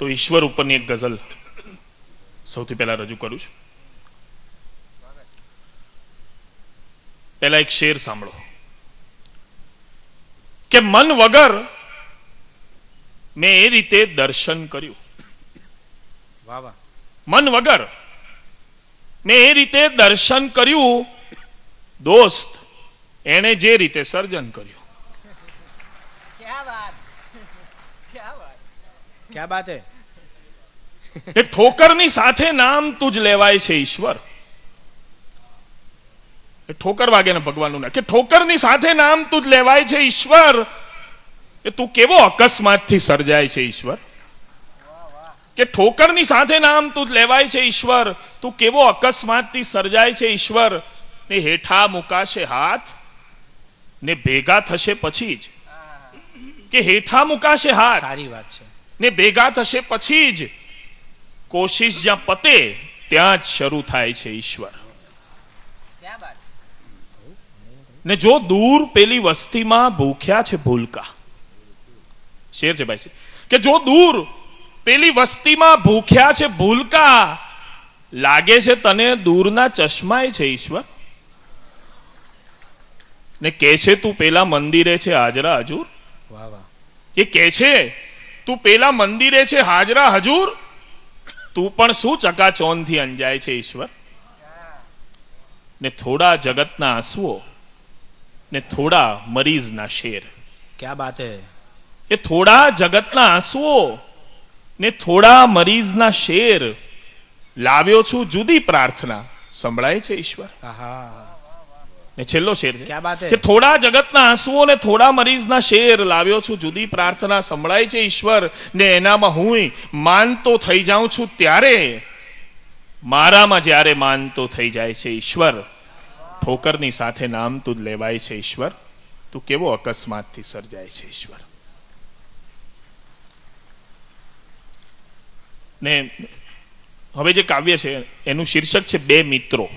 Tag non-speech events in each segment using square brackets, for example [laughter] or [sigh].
તો ઈશ્વર ઉપરની એક ગઝલ સૌથી પહેલા રજૂ કરું છું પહેલા એક શેર સાંભળો કે મન વગર મેં એ રીતે દર્શન કર્યું મન વગર મેં એ રીતે દર્શન કર્યું દોસ્ત એને જે રીતે સર્જન કર્યું [laughs] ક્યા બાત હે એ ઠોકરની સાથે નામ તુજ લેવાય છે ઈશ્વર એ ઠોકર વાગે ને ભગવાનનું કે ઠોકરની સાથે નામ તુજ લેવાય છે ઈશ્વર એ તું કેવો અકસ્માતથી સર્જાય છે ઈશ્વર કે ઠોકરની સાથે નામ તું લેવાય છે ઈશ્વર તું કેવો અકસ્માતથી સર્જાય છે ઈશ્વર ને હેઠા મુકાશે હાથ ને ભેગા થશે પછી જ કે હેઠા મુકાશે હાથ સારી વાત છે ને ભેગા થશે પછી જ કોશિશ જ્યાં પતે ત્યાં જ શરૂ થાય છે ઈશ્વર ને જો દૂર પેલી વસ્તીમાં ભૂખ્યા છે ભૂલકા શેર છે ભાઈ કે જો દૂર પેલી વસ્તીમાં ભૂખ્યા છે ભૂલકા લાગે છે તને દૂરના ચશ્માય છે ઈશ્વર ને કે છે તું પેલા મંદિરે છે હાજરા હજુર વાહ વાહ એ કે છે તું પેલા મંદિરે છે હાજરા હજુર તું પણ શું ચકાચોન થી અંજાય છે ઈશ્વર ને થોડા જગતના આંસુઓ ને થોડા મરીઝના શેર ક્યાં બાત હે એ થોડા જગતના આંસુઓ ને થોડા મરીઝના શેર લાવ્યો છું જુદી પ્રાર્થના સંભળાય છે ઈશ્વર આહા એ છેલ્લો શેર છે કે થોડા જગતના આંસુઓ ને થોડા મરીઝના શેર લાવ્યો છું જુદી પ્રાર્થના સંભળાય છે ઈશ્વર ને એનામાં હું માનતો થઈ જાઉં છું ત્યારે મારામાં જ્યારે માનતો થઈ જાય છે ઈશ્વર ઠોકરની સાથે નામ તું લેવાય છે ઈશ્વર તું કેવો અકસ્માતથી સર્જાય છે ઈશ્વર ને હવે જે કાવ્ય છે એનું શીર્ષક છે બે મિત્રો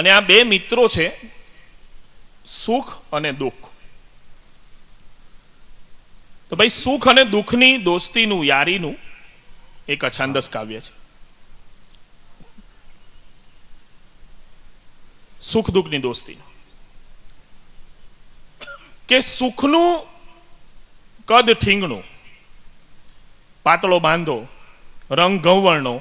અને આ બે મિત્રો છે સુખ અને દુઃખ તો ભાઈ સુખ અને દુઃખની દોસ્તીનું યારીનું એક અછાંદસ કાવ્ય છે સુખ દુઃખની દોસ્તી કે સુખનું કદ ઠીંગણું પાતળો બાંધો રંગ ગૌવર્ણો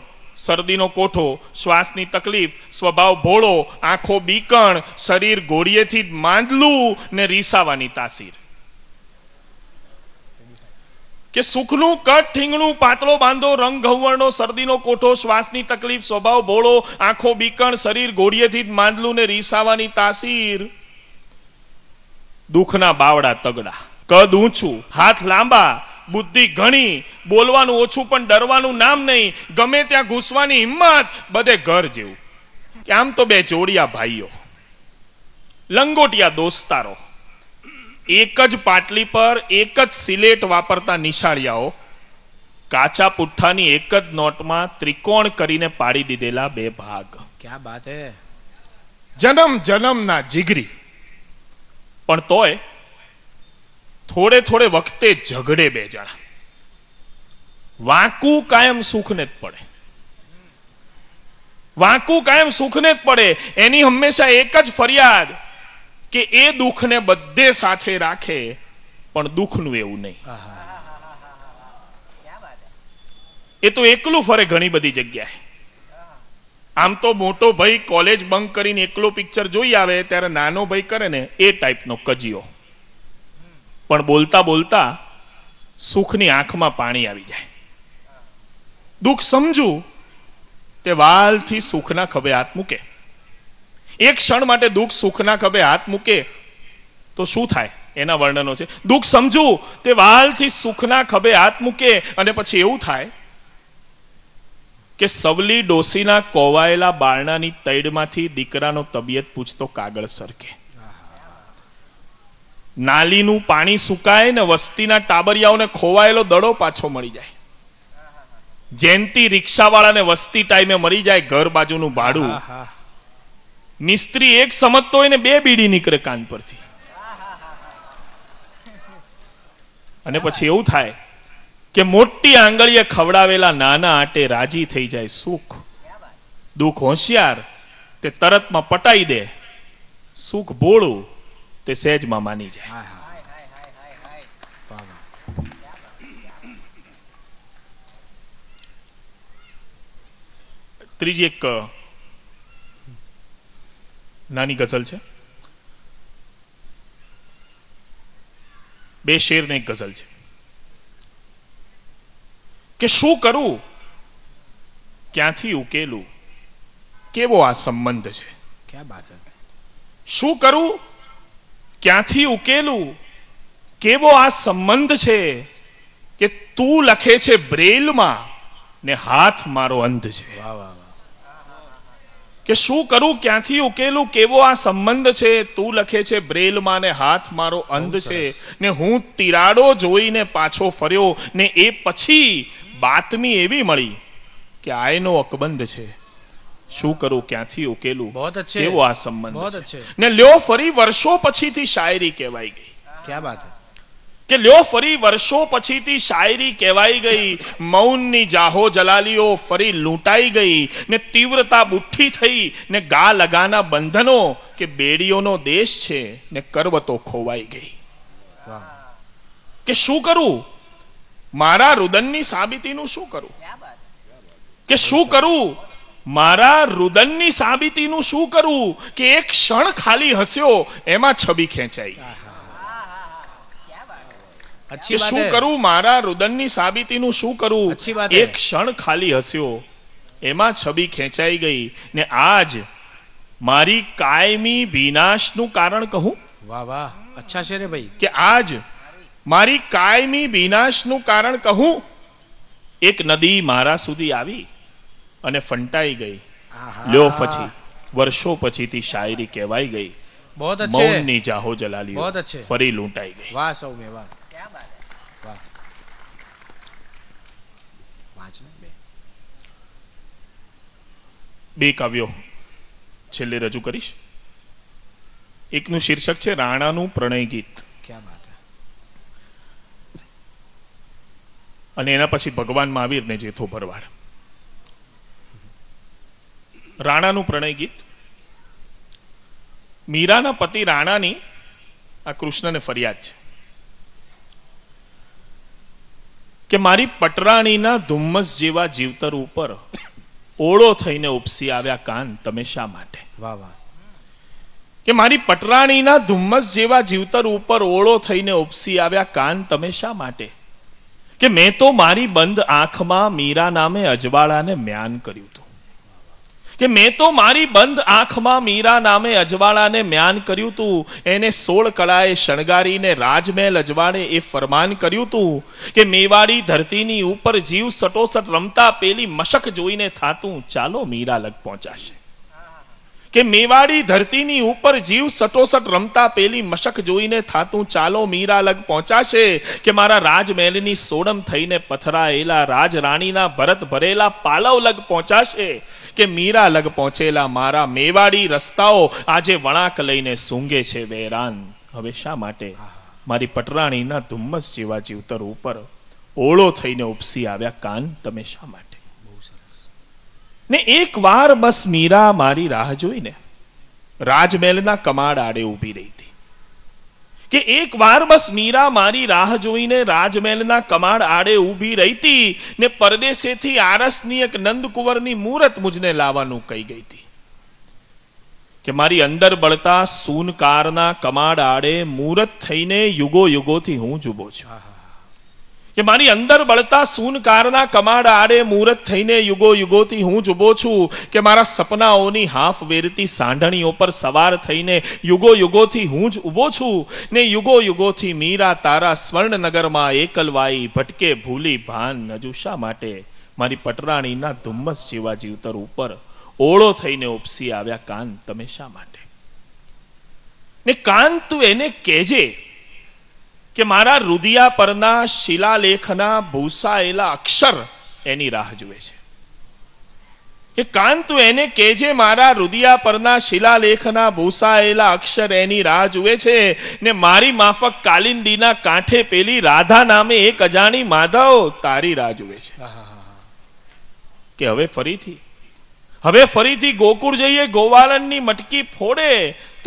શરદીનો કોઠો શ્વાસની તકલીફ સ્વભાવ ભોળો આંખો બીકણ શરીર ઘોડીએથી માંદલું ને રીસાવાની તાસીર કે સુખનું કટ ઠીંગણું પાતળો બાંધો રંગ ઘવર્ણો શરદીનો કોઠો શ્વાસની તકલીફ સ્વભાવ ભોળો આંખો બીકણ શરીર ઘોડીએથી માંદલું ને રીસાવાની તાસીર દુઃખના બાવડા તગડા કદ ઊંચું હાથ લાંબા બુદ્ધિ ઘણી બોલવાનું ઓછું પણ ડરવાનું નામ નહીં ગમે ત્યાં ઘૂસવાની હિંમત બધે ઘર જેવું કે આમ તો બે જોડિયા ભાઈઓ લંગોટિયા દોસ્તારો એક જ પાટલી પર એક જ સિલેટ વાપરતા નિશાળિયાઓ કાચા પુઠ્ઠાની એક જ નોટમાં ત્રિકોણ કરીને પાડી દીધેલા બે ભાગ ક્યાં વાત હે જન્મ જન્મના જીગરી પણ તોય થોડે થોડે વખતે ઝઘડે બે જણા વાંકું કાયમ સુખને જ પડે વાંકું કાયમ સુખને જ પડે એની હંમેશા એક જ ફરિયાદ કે એ દુઃખને બધે સાથે રાખે પણ દુઃખનું એવું નહીં એ તો એકલું ફરે ઘણી બધી જગ્યાએ આમ તો મોટો ભાઈ કોલેજ બંક કરીને એકલો પિક્ચર જોઈ આવે ત્યારે નાનો ભાઈ કરે ને એ ટાઈપનો કજિયો પણ બોલતા બોલતા સુખની આંખમાં પાણી આવી જાય દુઃખ સમજુ તે વાલથી સુખના ખભે હાથ મૂકે એક ક્ષણ માટે દુઃખ સુખના ખભે હાથ મૂકે તો શું થાય એના વર્ણનો છે દુઃખ સમજુ તે વાલથી સુખના ખભે હાથ મૂકે અને પછી એવું થાય કે સવલી ડોસીના કોવાયેલા બારણાની તૈડમાંથી દીકરાનો તબિયત પૂછતો કાગળ સરકે નાલીનું પાણી સુકાય ને વસ્તીના ટાબરિયાઓને ખોવાયેલો દડો પાછો મળી જાય જયંતિ રિક્ષાવાળાને વસ્તી ટાઈમે મરી જાય ઘર બાજુનું ભાડું મિસ્ત્રી એક સમજતો હોય ને બે બીડી નીકળે કાન પરથી અને પછી એવું થાય કે મોટી આંગળીએ ખવડાવેલા નાના આટે રાજી થઈ જાય સુખ દુઃખ હોશિયાર તે તરતમાં પટાઈ દે સુખ ભોળું તે સહેજમાં માની જાય ત્રીજી એક નાની ગઝલ છે બે શેર ને એક ગઝલ છે કે શું કરું ક્યાંથી ઉકેલું કેવો આ સંબંધ છે શું કરું ક્યાંથી ઉકેલું કેવો આ સંબંધ છે કે તું લખે છે બ્રેલમાં ને હાથ મારો અંધ છે કે શું કરું ક્યાંથી ઉકેલું કેવો આ સંબંધ છે તું લખે છે બ્રેલમાં ને હાથ મારો અંધ છે ને હું તિરાડો જોઈને પાછો ફર્યો ને એ પછી બાતમી એવી મળી કે આયનો અકબંધ છે શું કરું ક્યાંથી ઉકેલું બહોત અચ્છે કેવો આ સંબંધ બહોત અચ્છે ને લ્યો ફરી વર્ષો પછીથી શાયરી કહેવાઈ ગઈ ક્યાં વાત કે લ્યો ફરી વર્ષો પછીથી શાયરી કહેવાઈ ગઈ મૌનની જાહો જલાલીઓ ફરી લૂંટાઈ ગઈ ને તીવ્રતા બુઠ્ઠી થઈ ને ગા લગાના બંધનો કે બેડીઓનો દેશ છે ને કરવતો ખોવાઈ ગઈ કે શું કરું મારા રુદનની સાબિતીનું શું કરું કે શું કરું મારા રુદનની સાબિતીનું શું કરવું કે એક ક્ષણ ખાલી હસ્યો એમાં છબી ખેંચાઈ શું કરું મારા રુદનની સાબિતીનું શું કરું એક ક્ષણ ખાલી હસ્યો એમાં છબી ખેંચાઈ ગઈ ને આજ મારી કાયમી વિનાશનું કારણ કહું વાહ વાહ અચ્છા છે રે ભાઈ કે આજ મારી કાયમી વિનાશનું કારણ કહું એક નદી મારા સુધી આવી અને ફંટાઈ ગઈ લ્યો પછી વર્ષો પછી તી શાયરી કહેવાય ગઈ बहुत अच्छे मौन ने जाहो जलाली बहुत अच्छे फरी लूटाई गई वाह सौ में वाह क्या बात है બે બે કાવ્યો છેલ્લે રજૂ કરીશ એકનું શીર્ષક છે રાણાનું પ્રણય ગીત ક્યા વાત અને એના પછી ભગવાન મહાવીરને જેથો ભરવાડ રાણાનું પ્રણય ગીત મીરાના પતિ રાણાની આ કૃષ્ણને ફરિયાદ છે કે મારી પટરાણીના ધુમ્મસ જેવા જીવતર ઉપર ઓળો થઈને ઉપસી આવ્યા કાન તમે શા માટે વાહ વાહ કે મારી પટરાણીના ધુમ્મસ જેવા જીવતર ઉપર ઓળો થઈને ઉપસી આવ્યા કાન તમે શા માટે કે મેં તો મારી બંધ આંખમાં મીરા નામે અજવાળાને મ્યાન કર્યું હતું કે મેં તો મારી બંધ આંખમાં મીરા નામે અજવાળાને મ્યાન કર્યું તું એને સોળ કળાએ શણગારીને રાજમહેલ અજવાળે એ ફરમાન કર્યું તું કે મેવાડી ધરતીની ઉપર જીવ સટોસટ રમતા પેલી મશક જોઈને થાતું ચાલો મીરા લગ પહોંચાશે કે મેવાડી ધરતીની ઉપર જીવ સટોસટ રમતા પેલી મશક જોઈને થાતું ચાલો મીરા લગ પહોંચાશે કે મારા રાજમહેલની સોડમ થઈને પથરાયેલા રાજરાણીના ભરત ભરેલા પાલવ લગ પહોંચાશે કે મીરા લગ પહોંચેલા મારા મેવાડી રસ્તાઓ આજે વણાક લઈને સૂંઘે છે વેરાન હવે શા માટે મારી પટરાણીના ધુમ્મસ જેવા જીવતર ઉપર ઓળો થઈને ઉપસી આવ્યા કાન તમે શા માટે ને એક વાર બસ મીરા મારી રાહ જોઈને રાજમહેલના કમાડ આડે ઊભી રહી હતી કે એક વાર બસ મીરા મારી રાહ જોઈને રાજમહેલના કમાડ આડે ઊભી રહીતી ને પરદેશેથી આરસની એક નંદકુંવરની મૂર્ત મુજને લાવવાનું કહી ગઈ હતી કે મારી અંદર બળતા સૂનકારના કમાડ આડે મૂર્ત થઈને યુગો યુગોથી હું જુબો છું કે મારી અંદર બળતા સૂનકારના કમાડ આડે મૂરત થઈને યુગો યુગોથી હું જ ઉભો છું કે મારા સપનાઓની હાફ વેરતી સાંઢણીઓ પર સવાર થઈને યુગો યુગોથી હું જ ઉભો છું ને યુગો યુગોથી મીરા તારા સ્વર્ણનગરમાં એકલવાઈ ભટકે ભૂલી ભાન નજુ શા માટે મારી પટરાણીના ધુમ્મસ જેવા જીવતર ઉપર ઓળો થઈને ઉપસી આવ્યા કાન તમે શા માટે ને કાન તું એને કહેજે કે મારા રુદિયા પરના શિલાલેખના ભૂસાયેલા અક્ષર એની રાહ જુએ છે એ કાન તું એને કેજે મારા રુદિયા પરના શિલાલેખના ભૂસાયેલા અક્ષર એની રાહ જુએ છે ને મારી માફક કાલિંદીના કાંઠે પેલી રાધા નામે એક અજાણી માધવ તારી રાહ જુએ છે કે હવે ફરીથી હવે ફરીથી ગોકુળ જઈએ ગોવાલનની મટકી ફોડે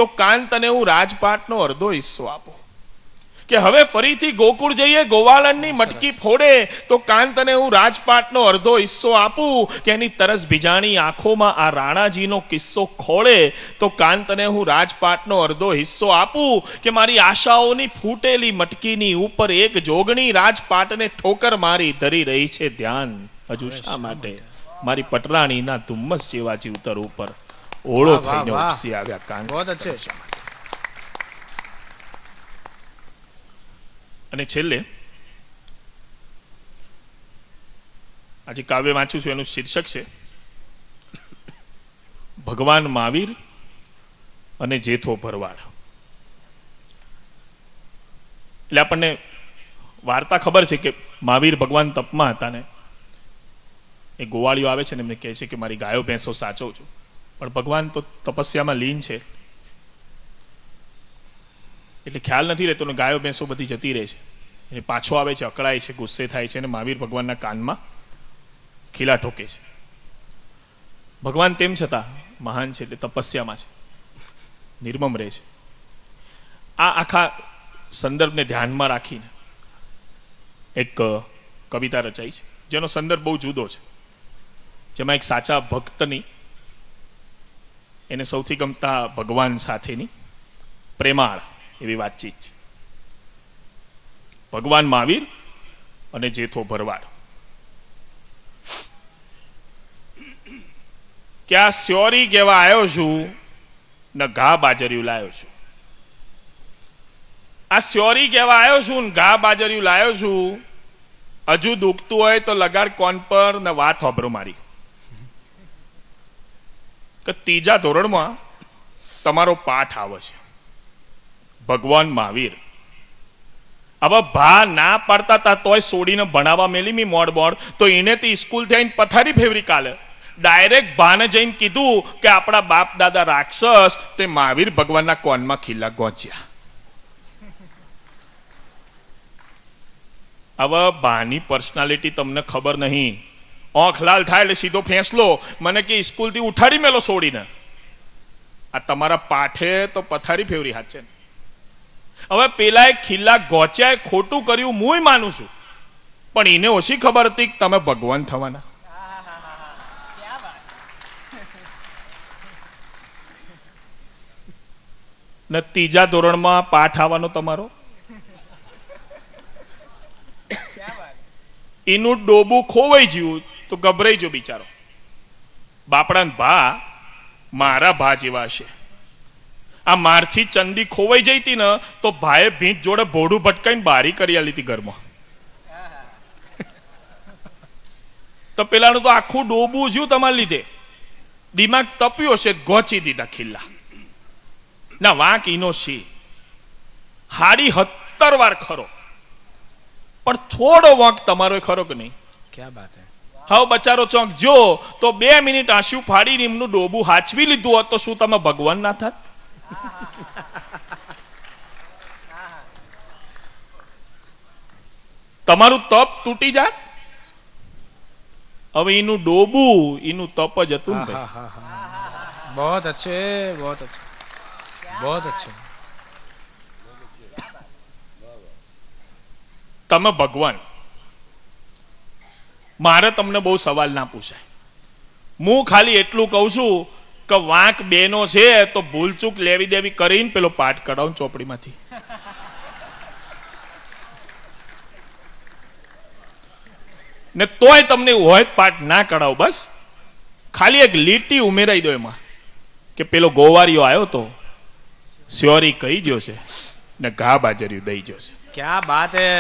તો કાન તને હું રાજપાટનો અડધો હિસ્સો આપો કે હવે ફરીથી ગોકુળ જઈએ ગોવાળનની મટકી ફોડે તો કાંતને હું રાજપાટનો અડધો હિસ્સો આપું કે એની તરસ ભીજાણી આંખોમાં આ રાણાજીનો કિસ્સો ખોળે તો કાંતને હું રાજપાટનો અડધો હિસ્સો આપું કે મારી આશાઓની ફૂટેલી મટકીની ઉપર એક જોગણી રાજપાટને ઠોકર મારી ધરી રહી છે ધ્યાન હજુ શા માટે મારી પટરાણીના ધુમ્મસ જેવા જીવતર ઉપર ઓળો થઈને ઉપસી આવ્યા કાંત બહુ અચ્છા અને છેલ્લે આજે કાવ્ય વાંચું છું એનું શીર્ષક છે ભગવાન મહાવીર અને જેથો ભરવાડ એટલે આપણને વાર્તા ખબર છે કે મહાવીર ભગવાન તપમાં હતા ને એ ગોવાળીઓ આવે છે ને એમને કહે છે કે મારી ગાયો ભેંસો સાચવું છું પણ ભગવાન તો તપસ્યામાં લીન છે એટલે ખ્યાલ નથી રહેતો ગાયો ભેંસો બધી જતી રહે છે એટલે પાછો આવે છે અકળાય છે ગુસ્સે થાય છે અને મહાવીર ભગવાનના કાનમાં ખીલા ઠોકે છે ભગવાન તેમ છતાં મહાન છે એટલે તપસ્યામાં છે નિર્મમ રહે છે આ આખા સંદર્ભને ધ્યાનમાં રાખીને એક કવિતા રચાઈ છે જેનો સંદર્ભ બહુ જુદો છે જેમાં એક સાચા ભક્તની એને સૌથી ગમતા ભગવાન સાથેની પ્રેમાળ એવી વાતચીત છે ભગવાન મહાવીર અને જેથો ભરવાડ કે આ સ્યોરી કહેવા આવ્યો છું ને ઘા બાજર્યું લાવ્યો છું આ સ્યોરી કહેવા આવ્યો છું ને ઘા બાજર્યું લાવ્યો છું હજુ દુખતું હોય તો લગાડ કોન પર ને વાત હોભરો મારી કે ત્રીજા ધોરણમાં તમારો પાઠ આવે છે ભગવાન મહાવીર હવે ભા ના પાડતા તા તોય સોડીને ભણાવવા મેલી મી મોડ મોડ તો એને તે સ્કૂલ જઈને પથારી ફેવરી કાલે ડાયરેક્ટ ભાને જઈને કીધું કે આપણા બાપ દાદા રાક્ષસ તે મહાવીર ભગવાનના કોનમાં ખીલા ગોચ્યા હવે ભાની પર્સનાલિટી તમને ખબર નહીં ઓંખ લાલ થાય એટલે સીધો ફેંસલો મને કે સ્કૂલથી ઉઠાડી મેલો સોડીને આ તમારા પાઠે તો પથારી ફેવરી હાચે ને હવે પેલા એ ખિલ્લા ગોચ્યા ખોટું કર્યું હું માનું છું પણ એને ઓછી ખબર હતી કે તમે ભગવાન થવાના ને ત્રીજા ધોરણમાં પાઠ આવવાનો તમારો એનું ડોબું ખોવાઈ ગયું તો ગભરાઈ જો બિચારો બાપડાન ભા મારા ભા જેવા છે આ મારથી ચંદી ખોવાઈ જઈ હતી ને તો ભાઈએ ભીંત જોડે ભોડું ભટકાઈને બારી કરી આલી ઘરમાં [laughs] તો પેલાનું તો આખું ડોબું જ્યું તમારા લીધે દિમાગ તપ્યો છે ગોચી દીધા ખિલ્લા ના વાંક ઈનો સી હાડી હત્તર વાર ખરો પણ થોડો વાંક તમારો ખરો કે નહીં ક્યાં બાત હે હાવ બચારો ચોંક જો તો બે મિનિટ આંસુ ફાડીને એમનું ડોબું હાચવી લીધું હોત તો શું તમે ભગવાન ના થાત તમારું તપ તૂટી જાત હવે એનું ડોબું એનું તપ જ હતું બહુ અચ્છે બહુ અચ્છે બહુ અચ્છે તમે ભગવાન મારે તમને બહુ સવાલ ના પૂછાય હું ખાલી એટલું કહું છું કે વાંક બેનો છે તો ભૂલચૂક લેવી દેવી કરીને પેલો પાઠ કઢાવું ચોપડીમાંથી ને તોય તમને હોય પાઠ ના કઢાવ બસ ખાલી એક લીટી ઉમેરાઈ દો એમાં કે પેલો ગોવારીઓ આવ્યો તો સ્યોરી કહી ગયો છે ને ઘા બાજર્યું દઈ ગયો છે ક્યાં બાત હે